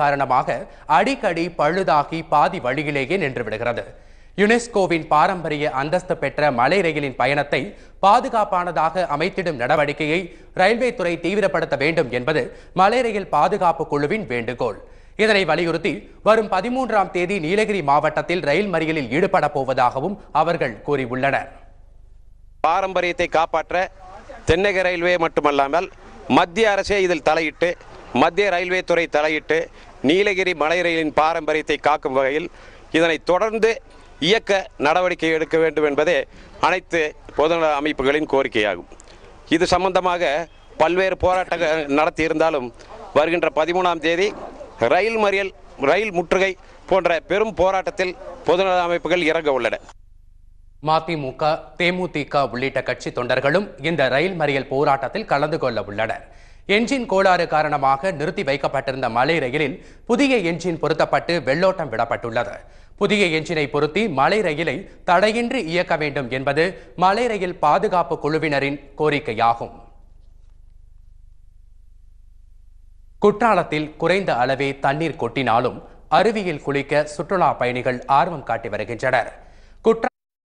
காரணமாக அடிக்கடி பழுதாகி பாதி வழியிலேயே நின்று விடுகிறது யுனெஸ்கோவின் பாரம்பரிய அந்தஸ்து பெற்ற மலை ரயிலின் பயணத்தை பாதுகாப்பானதாக அமைத்திடும் நடவடிக்கையை ரயில்வே துறை தீவிரப்படுத்த வேண்டும் என்பது மலை ரயில் பாதுகாப்பு குழுவின் வேண்டுகோள் இதனை வலியுறுத்தி வரும் பதிமூன்றாம் தேதி நீலகிரி மாவட்டத்தில் ரயில் மறியலில் ஈடுபட போவதாகவும் அவர்கள் கூறியுள்ளனர் பாரம்பரியத்தை காப்பாற்ற தென்னக ரயில்வே மட்டுமல்லாமல் மத்திய அரசே இதில் தலையிட்டு மத்திய ரயில்வே துறை தலையிட்டு நீலகிரி மலை ரயிலின் பாரம்பரியத்தை காக்கும் வகையில் இதனை தொடர்ந்து இயக்க நடவடிக்கை எடுக்க வேண்டும் என்பதே அனைத்து பொதுநல அமைப்புகளின் கோரிக்கையாகும் இது சம்பந்தமாக பல்வேறு போராட்டங்கள் நடத்தியிருந்தாலும் வருகின்ற பதிமூணாம் தேதி ரயில் மறியல் ரயில் முற்றுகை போன்ற பெரும் போராட்டத்தில் பொதுநல அமைப்புகள் இறங்க உள்ளன மதிமுக தேமுதிக உள்ளிட்ட கட்சி தொண்டர்களும் இந்த ரயில் மறியல் போராட்டத்தில் கலந்து கொள்ள உள்ளனர் என்ஜின் கோளாறு காரணமாக நிறுத்தி வைக்கப்பட்டிருந்த மலை ரயிலில் புதிய என்ஜின் பொருத்தப்பட்டு வெள்ளோட்டம் விடப்பட்டுள்ளது புதிய என்ஜினை பொருத்தி மலை ரயிலை தடையின்றி இயக்க வேண்டும் என்பது மலை ரயில் பாதுகாப்பு குழுவினரின் கோரிக்கையாகும் குற்றாலத்தில் குறைந்த அளவே தண்ணீர் கொட்டினாலும் அருவியில் குளிக்க சுற்றுலா பயணிகள் ஆர்வம் காட்டி வருகின்றனர் குற்ற